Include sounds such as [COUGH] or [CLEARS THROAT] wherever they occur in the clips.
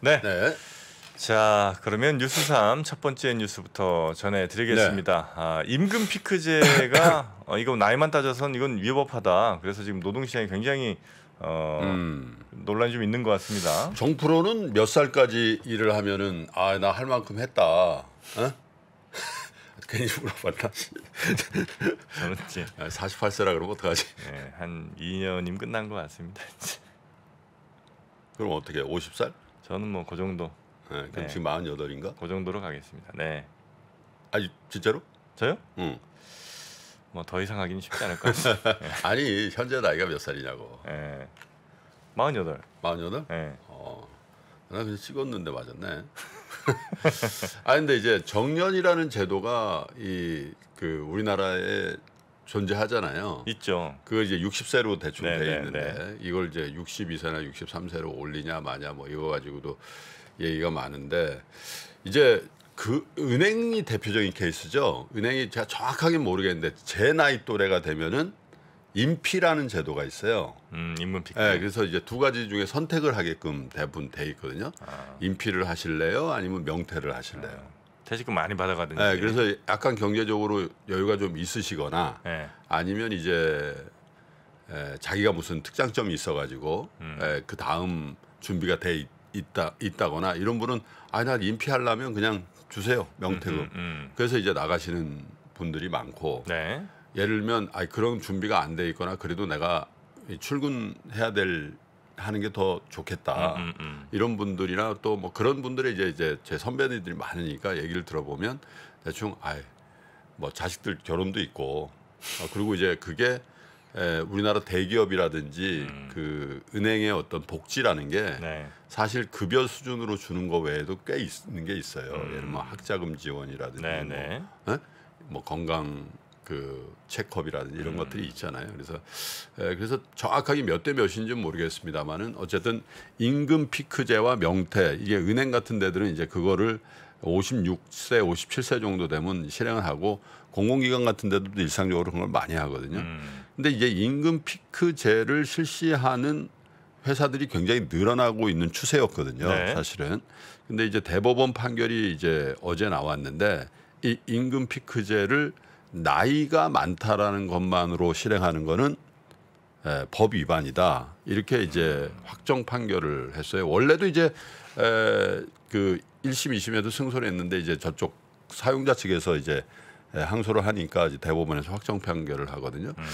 네. 네. 자 그러면 뉴스 3첫 번째 뉴스부터 전해드리겠습니다. 네. 아, 임금 피크제가 [LAUGHS] 어, 이거 나이만 따져선 이건 위법하다. 그래서 지금 노동시장이 굉장히 어, 음. 논란이 좀 있는 것 같습니다. 정프로는 몇 살까지 일을 하면은 아나 할 만큼 했다. 어? [LAUGHS] 괜히 물어봤나? [LAUGHS] 저는 이제 48세라 아, 그러면 어떡하지? 네, 한 2년이면 끝난 것 같습니다. 그럼 어떻게 50살? 저는 뭐 그 정도. 네, 그럼 네. 지금 48인가? 그 정도로 가겠습니다. 네. 아니 진짜로? 저요? 응. 뭐 더 이상 하기는 쉽지 않을 것 같아요. [LAUGHS] 네. 아니 현재 나이가 몇 살이냐고. 네. 48. 48? 네. 어. 나 그냥 찍었는데 맞았네. [LAUGHS] 아 근데 이제 정년이라는 제도가 이 그 우리나라의 존재하잖아요. 있죠. 그걸 이제 60세로 대충 네, 돼 네, 있는데 네, 네. 이걸 이제 62세나 63세로 올리냐 마냐 뭐 이거 가지고도 얘기가 많은데 이제 그 은행이 대표적인 케이스죠. 은행이 제가 정확하게 모르겠는데 제 나이 또래가 되면은 인피라는 제도가 있어요. 음, 인문피. 네, 예, 그래서 이제 두 가지 중에 선택을 하게끔 대부분 돼 있거든요. 아. 인피를 하실래요? 아니면 명퇴를 하실래요? 아. 퇴직금 많이 받아가든지. 네, 그래서 약간 경제적으로 여유가 좀 있으시거나 네. 아니면 이제 에, 자기가 무슨 특장점이 있어가지고 음. 에, 그 다음 준비가 돼 있, 다 있다거나 이런 분은 아나 임피하려면 그냥 주세요 명퇴금. 음, 음, 음, 그래서 이제 나가시는 분들이 많고 네. 예를 들면 아 그런 준비가 안 돼 있거나 그래도 내가 출근해야 될 하는 게 더 좋겠다 음, 음, 음, 이런 분들이나 또 뭐 그런 분들의 이제 이제 제 선배님들이 많으니까 얘기를 들어보면 대충 아예 뭐 자식들 결혼도 있고 아, 그리고 이제 그게 에, 우리나라 대기업이라든지 음. 그 은행의 어떤 복지라는 게 네. 사실 급여 수준으로 주는 거 외에도 꽤 있는 게 있어요. 음. 예를 들면 뭐 학자금 지원이라든지 네, 뭐, 네. 뭐 건강 그 체크업이라든지 이런 음. 것들이 있잖아요. 그래서 에, 그래서 정확하게 몇 대 몇인지 는 모르겠습니다만은 어쨌든 임금 피크제와 명태 이게 은행 같은 데들은 이제 그거를 56세, 57세 정도 되면 실행을 하고 공공기관 같은 데도 일상적으로 그런 걸 많이 하거든요. 음. 근데 이제 임금 피크제를 실시하는 회사들이 굉장히 늘어나고 있는 추세였거든요. 네. 사실은. 근데 이제 대법원 판결이 이제 어제 나왔는데 이 임금 피크제를 나이가 많다라는 것만으로 실행하는 거는 에, 법 위반이다 이렇게 이제 확정 판결을 했어요. 원래도 이제 에, 그 1심, 2심에도 승소를 했는데 이제 저쪽 사용자 측에서 이제 에, 항소를 하니까 이제 대법원에서 확정 판결을 하거든요. 음.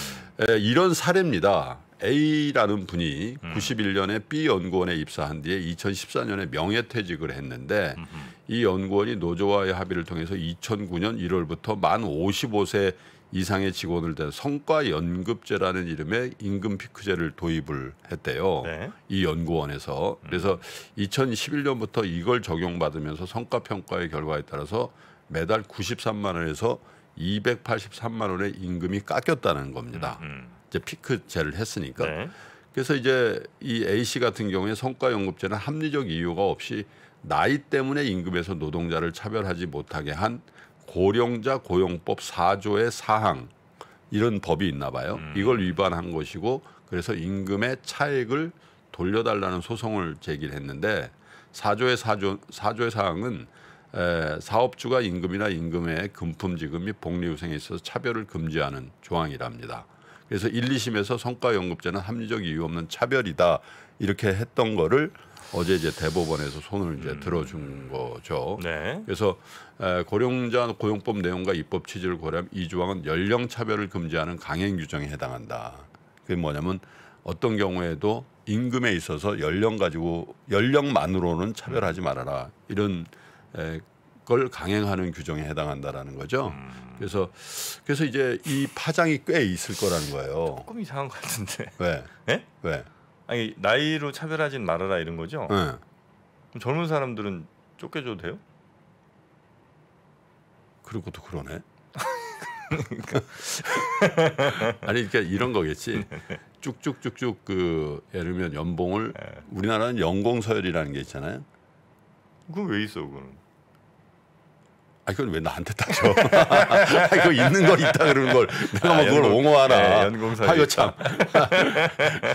에, 이런 사례입니다. A라는 분이 음. 91년에 B 연구원에 입사한 뒤에 2014년에 명예퇴직을 했는데 음흠. 이 연구원이 노조와의 합의를 통해서 2009년 1월부터 만 55세 이상의 직원을 대 성과연급제라는 이름의 임금 피크제를 도입을 했대요. 네. 이 연구원에서. 음. 그래서 2011년부터 이걸 적용받으면서 성과평가의 결과에 따라서 매달 93만 원에서 283만 원의 임금이 깎였다는 겁니다. 음흠. 이제 피크제를 했으니까. 네. 그래서 이제 이 A 씨 같은 경우에 성과 연금제는 합리적 이유가 없이 나이 때문에 임금에서 노동자를 차별하지 못하게 한 고령자 고용법 4조의 사항 이런 법이 있나 봐요. 음. 이걸 위반한 것이고 그래서 임금의 차액을 돌려달라는 소송을 제기했는데 4조의 4조 4조의 사항은 에, 사업주가 임금이나 임금의 금품 지급 및 복리후생에 있어서 차별을 금지하는 조항이랍니다. 그래서 1, 2심에서 성과연금제는 합리적 이유 없는 차별이다 이렇게 했던 거를 어제 이제 대법원에서 손을 이제 음. 들어준 거죠. 네. 그래서 고령자 고용법 내용과 입법 취지를 고려하면 이 조항은 연령 차별을 금지하는 강행 규정에 해당한다. 그게 뭐냐면 어떤 경우에도 임금에 있어서 연령 가지고 연령만으로는 차별하지 말아라 이런 걸 강행하는 규정에 해당한다라는 거죠. 음. 그래서 그래서 이제 이 파장이 꽤 있을 거라는 거예요. 조금 이상한 것 같은데. 왜? 네? 왜? 아니 나이로 차별하진 말아라 이런 거죠. 네. 그럼 젊은 사람들은 쫓겨줘도 돼요? 그리고 또 그러네. 그러니까. [LAUGHS] 아니 그러니까 이런 거겠지. [LAUGHS] 쭉쭉쭉쭉 그 예를 들면 연봉을 예. 우리나라는 연공 서열이라는 게 있잖아요. 그건 왜 있어 그거는? 아, 그건왜 나한테 따져? [LAUGHS] 아, 이거 있는 거 있다 그러는 걸 내가 뭐 아, 그걸 연공, 옹호하나. 네, 연 아유, 참. 아,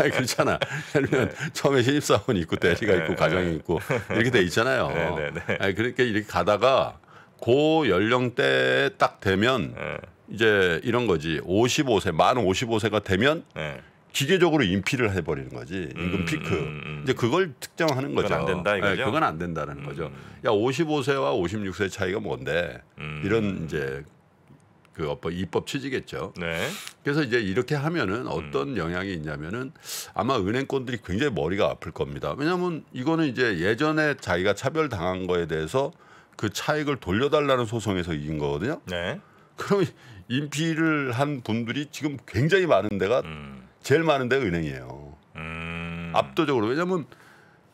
그렇잖아. 그러면 네. 처음에 신입사원 있고, 네. 대리가 있고, 가정이 네. 있고, 이렇게 돼 있잖아요. 네, 네, 네. 아, 그렇게 그러니까 이렇게 가다가 고 연령대 딱 되면 이제 이런 거지. 55세, 만 55세가 되면 기계적으로 인피를 해버리는 거지 임금 음, 피크. 음, 음, 이제 그걸 특정하는 거죠. 안 된다 이거죠. 네, 그건 안 된다는 예, 음. 거죠. 음. 야 55세와 56세 차이가 뭔데 음. 이런 이제 그 어법 입법 취지겠죠. 네. 그래서 이제 이렇게 하면은 어떤 영향이 있냐면은 아마 은행권들이 굉장히 머리가 아플 겁니다. 왜냐하면 이거는 이제 예전에 자기가 차별 당한 거에 대해서 그 차익을 돌려달라는 소송에서 이긴 거거든요. 네. 그럼 인피를 한 분들이 지금 굉장히 많은 데가 음. 제일 많은 데가 은행이에요. 음. 압도적으로 왜냐면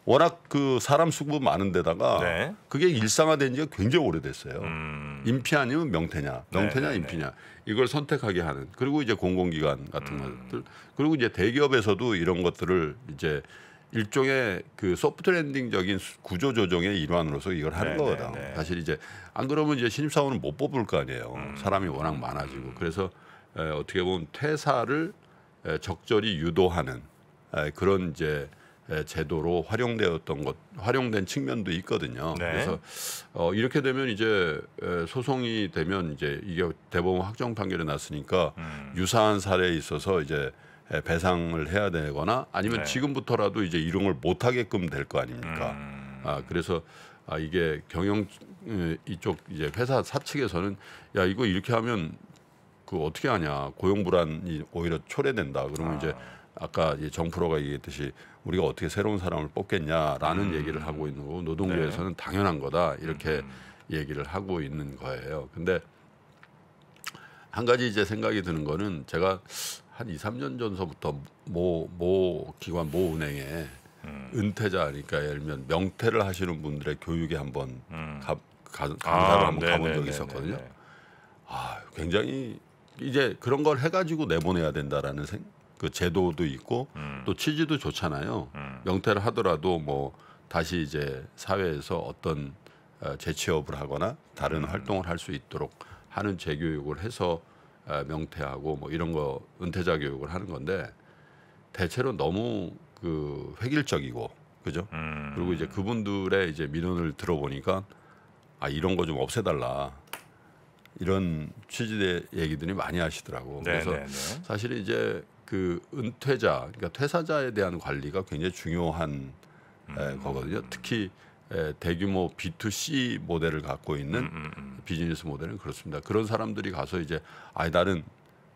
워낙 그 사람 수급 많은 데다가 네. 그게 일상화된 지가 굉장히 오래됐어요. 음. 인피 아니면 명태냐, 네, 명태냐 네, 인피냐 네. 이걸 선택하게 하는 그리고 이제 공공기관 같은 음. 것들 그리고 이제 대기업에서도 이런 것들을 이제 일종의 그 소프트 랜딩적인 구조 조정의 일환으로서 이걸 하는 네, 거거든. 사실 이제 안 그러면 이제 신입사원은 못 뽑을 거 아니에요. 음. 사람이 워낙 많아지고 음. 그래서 에, 어떻게 보면 퇴사를 적절히 유도하는 그런 이제 제도로 활용되었던 것 활용된 측면도 있거든요. 네. 그래서 어, 이렇게 되면 이제 소송이 되면 이제 이게 대법원 확정 판결이 났으니까 음. 유사한 사례에 있어서 이제 배상을 해야 되거나 아니면 네. 지금부터라도 이제 이용을 못 하게끔 될 거 아닙니까? 음. 아 그래서 아 이게 경영 이쪽 이제 회사 사측에서는 야 이거 이렇게 하면 그 어떻게 하냐 고용 불안이 오히려 초래된다 그러면 아. 이제 아까 정프로가 얘기했듯이 우리가 어떻게 새로운 사람을 뽑겠냐라는 음. 얘기를 하고 있는 거고 노동부에서는 네. 당연한 거다 이렇게 음. 얘기를 하고 있는 거예요. 근데 한 가지 이제 생각이 드는 거는 제가 한 2, 3년 전서부터 모, 모 기관 모 은행에 음. 은퇴자 그러니까 예를 들면 명퇴를 하시는 분들의 교육에 한번 음. 가, 가, 아, 강사를 아, 한번 네네, 가본 적이 있었거든요. 네네. 아, 굉장히 이제 그런 걸 해가지고 내보내야 된다라는 생, 그 제도도 있고 음. 또 취지도 좋잖아요. 음. 영태를 하더라도 뭐 다시 이제 사회에서 어떤 어, 재취업을 하거나 다른 음. 활동을 할 수 있도록 하는 재교육을 해서 어, 명퇴하고 뭐 이런 거 은퇴자 교육을 하는 건데 대체로 너무 그 획일적이고 그죠? 음. 그리고 이제 그분들의 이제 민원을 들어보니까 아 이런 거 좀 없애달라. 이런 취지의 얘기들이 많이 하시더라고. 네, 그래서 네, 네, 사실 이제 그 은퇴자, 그러니까 퇴사자에 대한 관리가 굉장히 중요한 음, 에, 음, 거거든요. 음. 특히 에, 대규모 B2C 모델을 갖고 있는 음, 음, 음, 비즈니스 모델은 그렇습니다. 그런 사람들이 가서 이제 아이 나는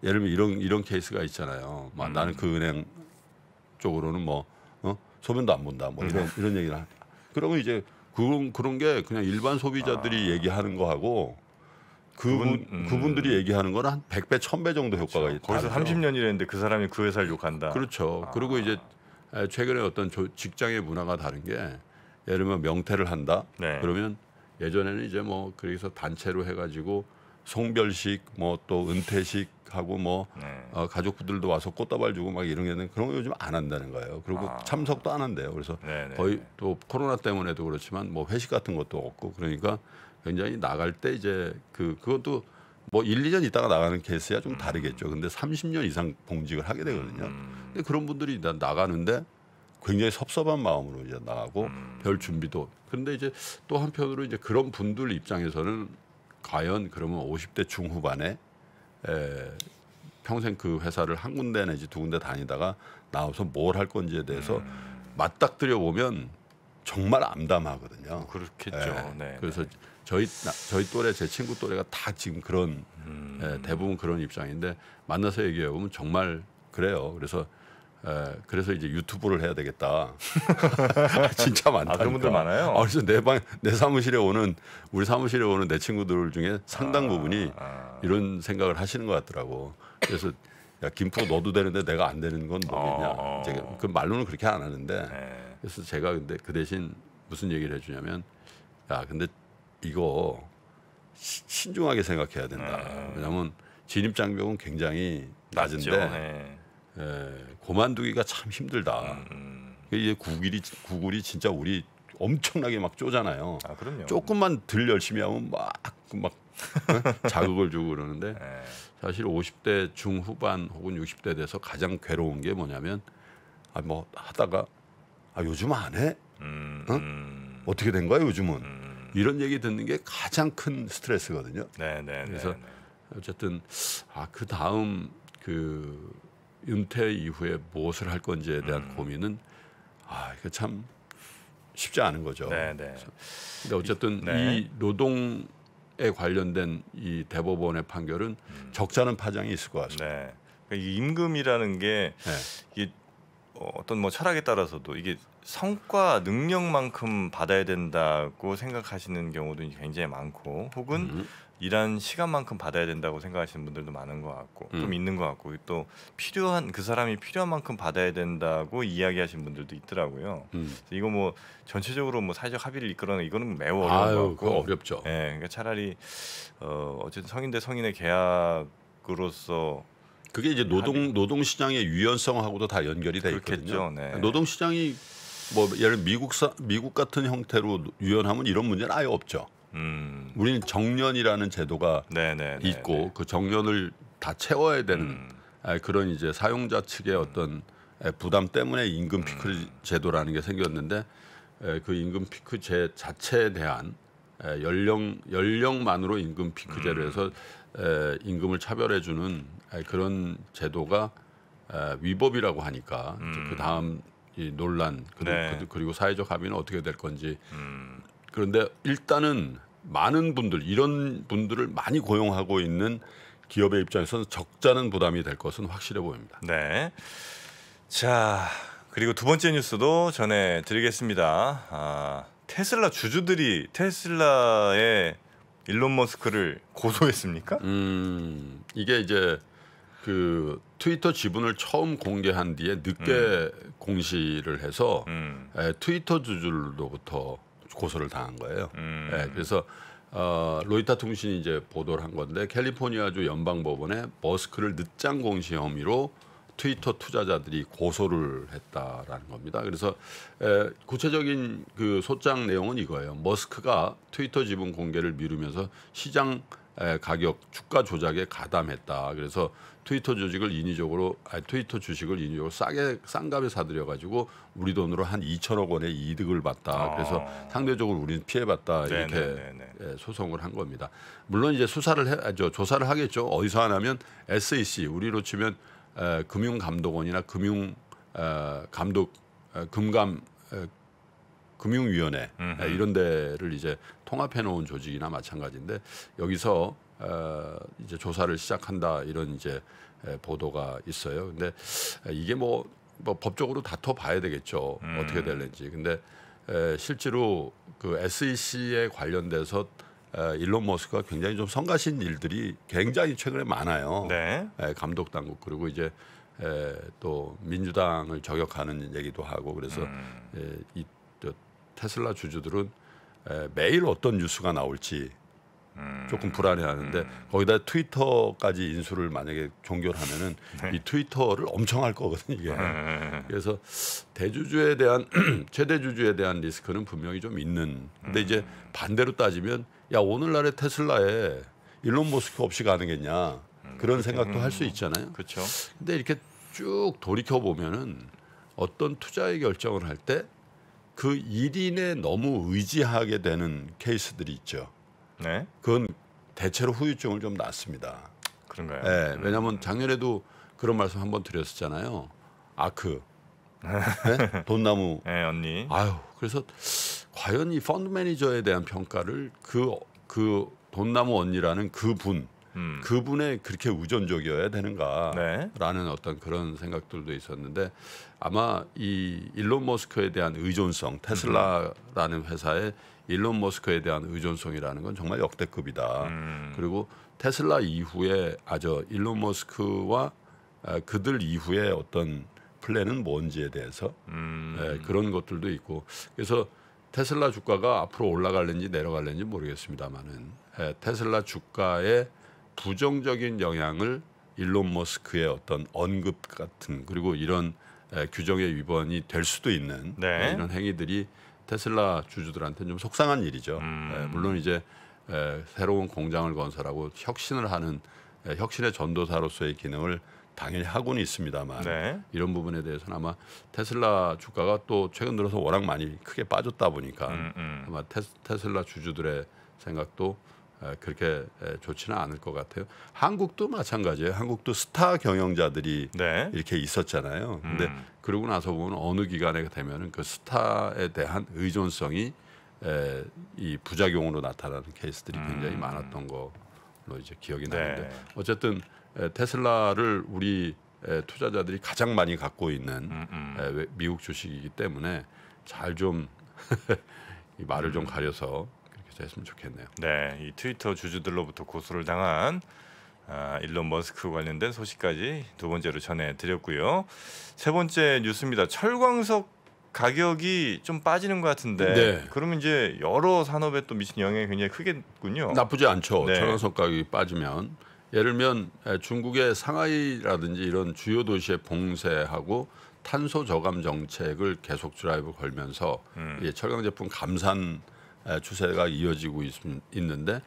예를 들면 이런 이런 케이스가 있잖아요. 막 나는 그 은행 쪽으로는 뭐 어? 소변도 안 본다. 뭐 이런 이런 얘기를. 하. 그러면 이제 그런 그런 게 그냥 일반 소비자들이 아. 얘기하는 거하고 그분 음. 그분들이 얘기하는 거는 한 100배, 1000배 정도 효과가 그죠 있다. 거기서 30년이랬는데 그 사람이 그 회사를 욕한다. 그렇죠. 아. 그리고 이제 최근에 어떤 직장의 문화가 다른 게 예를 들면 명퇴를 한다. 네. 그러면 예전에는 이제 뭐 그래서 단체로 해가지고 송별식 뭐 또 은퇴식 하고 뭐 네. 어, 가족들도 와서 꽃다발 주고 막 이런 게는 그런 거 요즘 안 한다는 거예요. 그리고 아. 참석도 안 한대요. 그래서 네네. 네, 거의 네. 또 코로나 때문에도 그렇지만 뭐 회식 같은 것도 없고 그러니까 굉장히 나갈 때 이제 그 그것도 뭐 1, 2년 있다가 나가는 케이스야 좀 음. 다르겠죠. 근데 30년 이상 봉직을 하게 되거든요. 음. 근데 그런 분들이 일단 나가는데 굉장히 섭섭한 마음으로 이제 나가고 음. 별 준비도. 근데 이제 또 한편으로 이제 그런 분들 입장에서는 과연 그러면 50대 중후반에 에, 평생 그 회사를 한 군데 내지 두 군데 다니다가 나와서 뭘 할 건지에 대해서 맞닥뜨려 보면 정말 암담하거든요. 그렇겠죠. 예. 네. 그래서 네. 저희 나, 저희 또래 제 친구 또래가 다 지금 그런 음. 예, 대부분 그런 입장인데 만나서 얘기해 보면 정말 그래요. 그래서 예, 그래서 이제 유튜브를 해야 되겠다. [LAUGHS] 진짜 많다. 아, 그런 분들 많아요. 아, 그래서 내 방, 내 사무실에 오는 우리 사무실에 오는 내 친구들 중에 상당 아, 부분이 아, 아. 이런 생각을 하시는 것 같더라고. 그래서 야 김포 너도 되는데 내가 안 되는 건뭐냐 어, 어. 제가 그 말로는 그렇게 안 하는데 네. 그래서 제가 근데 그 대신 무슨 얘기를 해주냐면 야 근데 이거 시, 신중하게 생각해야 된다. 네. 음. 왜냐하면 진입 장벽은 굉장히 낮은데 네. 예, 고만두기가 참 힘들다. 음, 음. 이제 구글이 구글이 진짜 우리 엄청나게 막 쪼잖아요. 아, 그럼요. 조금만 들 열심히 하면 막, 막 어? [LAUGHS] 자극을 주고 그러는데 네. 사실 50대 중후반 혹은 60대 돼서 가장 괴로운 게 뭐냐면 아, 뭐 하다가 아, 요즘 안 해? 음, 어? 음. 어떻게 된 거야 요즘은? 음. 이런 얘기 듣는 게 가장 큰 스트레스거든요. 네, 네, 네 그래서 네. 어쨌든 아, 그 다음 그 은퇴 이후에 무엇을 할 건지에 대한 음. 고민은 아, 이거 참 쉽지 않은 거죠. 네, 네. 근데 그러니까 어쨌든 네. 이 노동에 관련된 이 대법원의 판결은 음. 적잖은 파장이 있을 것 같습니다. 네. 그러니까 이 임금이라는 게 네. 이게 어, 어떤 뭐 철학에 따라서도 이게 성과 능력만큼 받아야 된다고 생각하시는 경우도 굉장히 많고 혹은 음. 일한 시간만큼 받아야 된다고 생각하시는 분들도 많은 것 같고 음. 좀 있는 것 같고 또 필요한 그 사람이 필요한 만큼 받아야 된다고 이야기하시는 분들도 있더라고요. 음. 이거 뭐 전체적으로 뭐 사회적 합의를 이끌어내 이거는 뭐 매우 어려운 아유, 것 같고 어렵죠. 예, 그러니까 차라리 어 어쨌든 성인 대 성인의 계약으로서 그게 이제 노동 노동 시장의 유연성하고도 다 연결이 돼 있거든요. 네. 노동 시장이 뭐 예를 미국 사, 미국 같은 형태로 유연하면 이런 문제는 아예 없죠. 음. 우리는 정년이라는 제도가 네네네네. 네, 네, 있고 네. 그 정년을 다 채워야 되는 음. 아, 그런 이제 사용자 측의 음. 어떤 부담 때문에 임금 피크 음. 제도라는 게 생겼는데 그 임금 피크제 자체에 대한 연령 연령만으로 임금 피크제를 해서 음. 임금을 차별해 주는 그런 제도가 위법이라고 하니까 그 음. 그 다음 논란 그리고, 네. 그, 그리고 사회적 합의는 어떻게 될 건지 음. 그런데 일단은 많은 분들 이런 분들을 많이 고용하고 있는 기업의 입장에서는 적잖은 부담이 될 것은 확실해 보입니다. 네. 자 그리고 두 번째 뉴스도 전해드리겠습니다. 아, 테슬라 주주들이 테슬라의 일론 머스크를 고소했습니까? 음 이게 이제 그 트위터 지분을 처음 공개한 뒤에 늦게 음. 공시를 해서 음. 에, 트위터 주주로부터 고소를 당한 거예요. 음. 네, 그래서 어, 로이터 통신이 이제 보도를 한 건데 캘리포니아주 연방 법원에 머스크를 늦장 공시 혐의로 트위터 투자자들이 고소를 했다라는 겁니다. 그래서 에, 구체적인 그 소장 내용은 이거예요. 머스크가 트위터 지분 공개를 미루면서 시장 에, 가격 주가 조작에 가담했다. 그래서 트위터 조직을 인위적으로 아니, 트위터 주식을 인위적으로 싸게 싼 값에 사들여 가지고 우리 돈으로 한 2천억 원의 이득을 봤다. 아. 그래서 아. 상대적으로 우리는 피해봤다 이렇게 에, 소송을 한 겁니다. 물론 이제 수사를 해, 아, 저, 조사를 하겠죠. 어디서 하냐면 SEC 우리로 치면 어, 금융감독원이나 금융 어, 감독 어, 금감 어, 금융위원회 음 이런 데를 이제 통합해 놓은 조직이나 마찬가지인데 여기서 어, 이제 조사를 시작한다 이런 이제 에, 보도가 있어요. 근데 이게 뭐, 뭐 법적으로 다퉈 봐야 되겠죠. 음. 어떻게 될는지. 근데 에, 실제로 그 SEC에 관련돼서 일론 머스크가 굉장히 좀 성가신 일들이 굉장히 최근에 많아요. 네. 예, 감독 당국 그리고 이제 에, 또 민주당을 저격하는 얘기도 하고 그래서 음. 예, 이 테슬라 주주들은 에, 매일 어떤 뉴스가 나올지 음. 조금 불안해하는데 음. 거기다 트위터까지 인수를 만약에 종결 하면은 네. 이 트위터를 엄청 할 거거든 요 이게. 네. 그래서 대주주에 대한 [CLEARS THROAT] 최대 주주에 대한 리스크는 분명히 좀 있는. 근데 음. 이제 반대로 따지면 야 오늘날의 테슬라에 일론 머스크 없이 가능했냐 음. 그런 그렇죠. 생각도 할수 음, 있잖아요. 그렇죠. 근데 이렇게 쭉 돌이켜 보면은 어떤 투자의 결정을 할 때 그 일인에 너무 의지하게 되는 케이스들이 있죠. 네? 그건 대체로 후유증을 좀 났습니다. 그런가요? 네, 예, 음. 왜냐하면 작년에도 그런 말씀 한번 드렸었잖아요. 아크, [LAUGHS] 네? 돈나무, 네, 언니. 아유, 그래서 과연 이 펀드 매니저에 대한 평가를 그그 그 돈나무 언니라는 그분 음. 그분의 그렇게 우전적이어야 되는가라는 네. 어떤 그런 생각들도 있었는데 아마 이 일론 머스크에 대한 의존성 테슬라라는 회사의 일론 머스크에 대한 의존성이라는 건 정말 역대급이다. 음. 그리고 테슬라 이후에 아저 일론 머스크와 아, 그들 이후에 어떤 플랜은 뭔지에 대해서 음. 네, 그런 것들도 있고 그래서 테슬라 주가가 앞으로 올라갈는지 내려갈는지 모르겠습니다만은 예, 테슬라 주가의 부정적인 영향을 일론 머스크의 어떤 언급 같은 그리고 이런 에, 규정의 위반이 될 수도 있는 네. 네. 이런 행위들이 테슬라 주주들한테 좀 속상한 일이죠. 음. 에, 물론 이제 에, 새로운 공장을 건설하고 혁신을 하는 에, 혁신의 전도사로서의 기능을 당연히 하고는 있습니다만 네. 이런 부분에 대해서는 아마 테슬라 주가가 또 최근 들어서 워낙 많이 크게 빠졌다 보니까 음, 음. 아마 테, 테슬라 주주들의 생각도 그렇게 좋지는 않을 것 같아요. 한국도 마찬가지예요. 한국도 스타 경영자들이 네. 이렇게 있었잖아요. 근데 음. 그러고 나서 보면 어느 기간에 되면은 그 스타에 대한 의존성이 에, 이 부작용으로 나타나는 케이스들이 음. 굉장히 많았던 거로 이제 기억이 네. 나는데 어쨌든 에, 테슬라를 우리 에, 투자자들이 가장 많이 갖고 있는 음, 음. 미국 주식이기 때문에 잘 좀이 [LAUGHS] 말을 좀 음. 가려서 됐으면 좋겠네요. 네, 이 트위터 주주들로부터 고소를 당한 아, 일론 머스크 관련된 소식까지 두 번째로 전해드렸고요. 세 번째 뉴스입니다. 철광석 가격이 좀 빠지는 것 같은데 네. 그러면 이제 여러 산업에 또 미친 영향이 굉장히 크겠군요. 나쁘지 않죠. 네. 철광석 가격이 빠지면 예를 들면 중국의 상하이라든지 이런 주요 도시의 봉쇄하고 탄소 저감 정책을 계속 드라이브 걸면서 음. 철강 제품 감산 추세가 이어지고 있, 있는데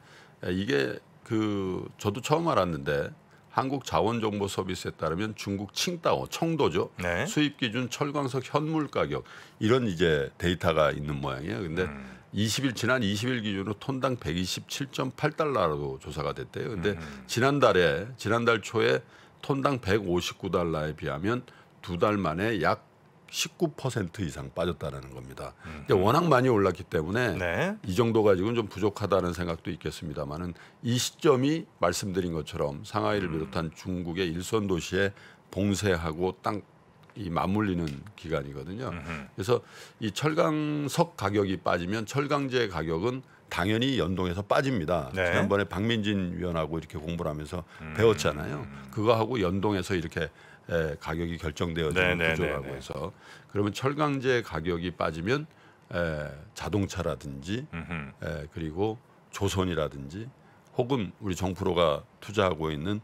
이게 그 저도 처음 알았는데 한국 자원정보 서비스에 따르면 중국 칭다오 청도죠 네. 수입 기준 철광석 현물 가격 이런 이제 데이터가 있는 모양이에요. 근데 음. 20일 지난 20일 기준으로 톤당 127.8달러로 조사가 됐대요. 근데 음. 지난달에 지난달 초에 톤당 159달러에 비하면 두 달 만에 약19% 이상 빠졌다라는 겁니다. 음. 워낙 많이 올랐기 때문에 네. 이 정도 가지고는 좀 부족하다는 생각도 있겠습니다만은 이 시점이 말씀드린 것처럼 상하이를 음. 비롯한 중국의 일선 도시에 봉쇄하고 땅이 맞물리는 기간이거든요. 그래서 이 철강석 가격이 빠지면 철강재 가격은 당연히 연동해서 빠집니다. 네. 지난번에 박민진 위원하고 이렇게 공부를 하면서 음. 배웠잖아요. 그거하고 연동해서 이렇게 에, 예, 가격이 결정되어지는 네, 네, 네 구조라고 네. 해서 그러면 철강제 가격이 빠지면 에, 예, 자동차라든지 에, 예, 그리고 조선이라든지 혹은 우리 정프로가 투자하고 있는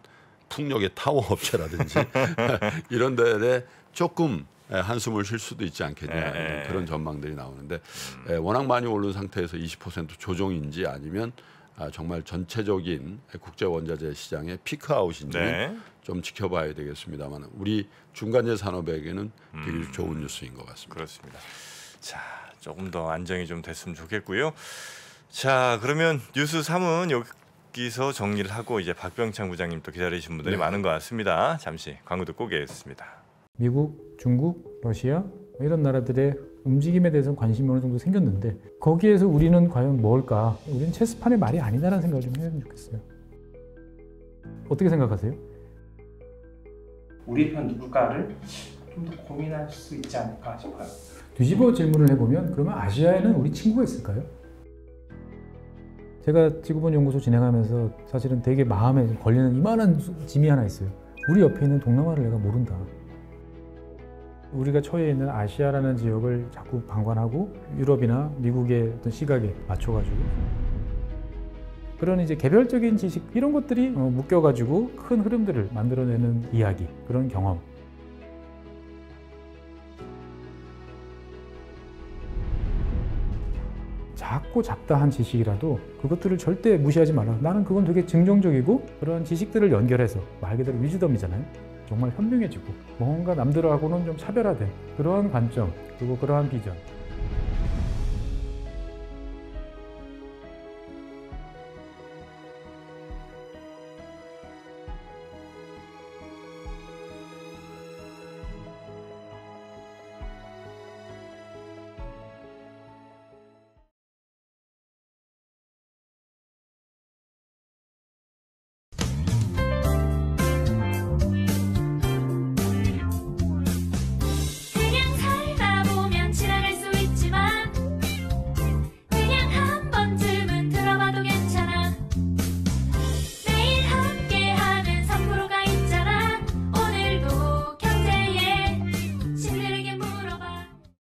풍력의 타워 업체라든지 [LAUGHS] [LAUGHS] 이런 데에 조금 한숨을 쉴 수도 있지 않겠냐 에이. 그런 전망들이 나오는데 음. 워낙 많이 오른 상태에서 20% 조정인지 아니면 아, 정말 전체적인 국제 원자재 시장의 피크아웃인지 네. 좀 지켜봐야 되겠습니다만 우리 중간재 산업에게는 음. 되게 좋은 뉴스인 것 같습니다. 그렇습니다. 자 조금 더 안정이 좀 됐으면 좋겠고요. 자 그러면 뉴스 3은 여기서 정리를 하고 이제 박병창 부장님 또 기다리신 분들이 네. 많은 것 같습니다. 잠시 광고 듣고 오겠습니다. 미국, 중국, 러시아 뭐 이런 나라들의 움직임에 대해서 관심이 어느 정도 생겼는데 거기에서 우리는 과연 뭘까? 우리는 체스판의 말이 아니다라는 생각을 좀 해보면 좋겠어요. 어떻게 생각하세요? 우리 편 누굴까를 좀 더 고민할 수 있지 않을까 싶어요. 뒤집어 질문을 해보면 그러면 아시아에는 우리 친구가 있을까요? 제가 지구본 연구소 진행하면서 사실은 되게 마음에 걸리는 이만한 짐이 하나 있어요. 우리 옆에 있는 동남아를 내가 모른다. 우리가 처해 있는 아시아라는 지역을 자꾸 방관하고 유럽이나 미국의 어떤 시각에 맞춰가지고 그런 이제 개별적인 지식 이런 것들이 어, 묶여가지고 큰 흐름들을 만들어내는 이야기 그런 경험 작고 작다한 지식이라도 그것들을 절대 무시하지 마라 나는 그건 되게 증정적이고 그런 지식들을 연결해서 말 그대로 위즈덤이잖아요 정말 현명해지고 뭔가 남들하고는 좀 차별화된 그러한 관점 그리고 그러한 비전